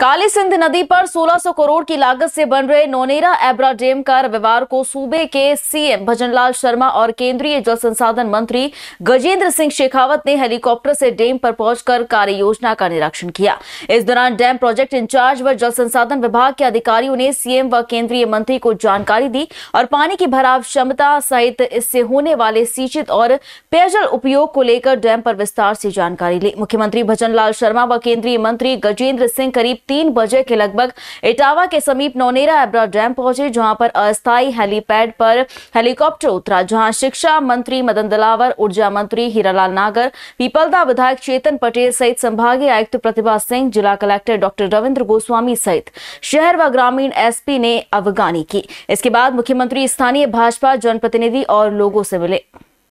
काली सिंध नदी पर 1600 करोड़ की लागत से बन रहे नोनेरा एब्रा डैम का रविवार को सूबे के सीएम भजनलाल शर्मा और केंद्रीय जल संसाधन मंत्री गजेंद्र सिंह शेखावत ने हेलीकॉप्टर से डैम पर पहुंचकर कार्य योजना का निरीक्षण किया इस दौरान डैम प्रोजेक्ट इंचार्ज व जल संसाधन विभाग के अधिकारियों ने सीएम व केंद्रीय मंत्री को जानकारी दी और पानी की भराव क्षमता सहित इससे होने वाले सिंचित और पेयजल उपयोग को लेकर डैम पर विस्तार से जानकारी ली मुख्यमंत्री भजनलाल शर्मा व केंद्रीय मंत्री गजेंद्र सिंह करीब तीन बजे के लगभग इटावा के समीप नौनेरा एब्रा डैम पहुंचे जहां पर अस्थायी हेलीपैड पर हेलीकॉप्टर उतरा जहां शिक्षा मंत्री मदन दलावर ऊर्जा मंत्री हीरालाल नागर पीपलदा विधायक चेतन पटेल सहित संभागीय आयुक्त प्रतिभा सिंह जिला कलेक्टर डॉक्टर रविन्द्र गोस्वामी सहित शहर व ग्रामीण एसपी ने अवगानी की इसके बाद मुख्यमंत्री स्थानीय भाजपा जनप्रतिनिधि और लोगों से मिले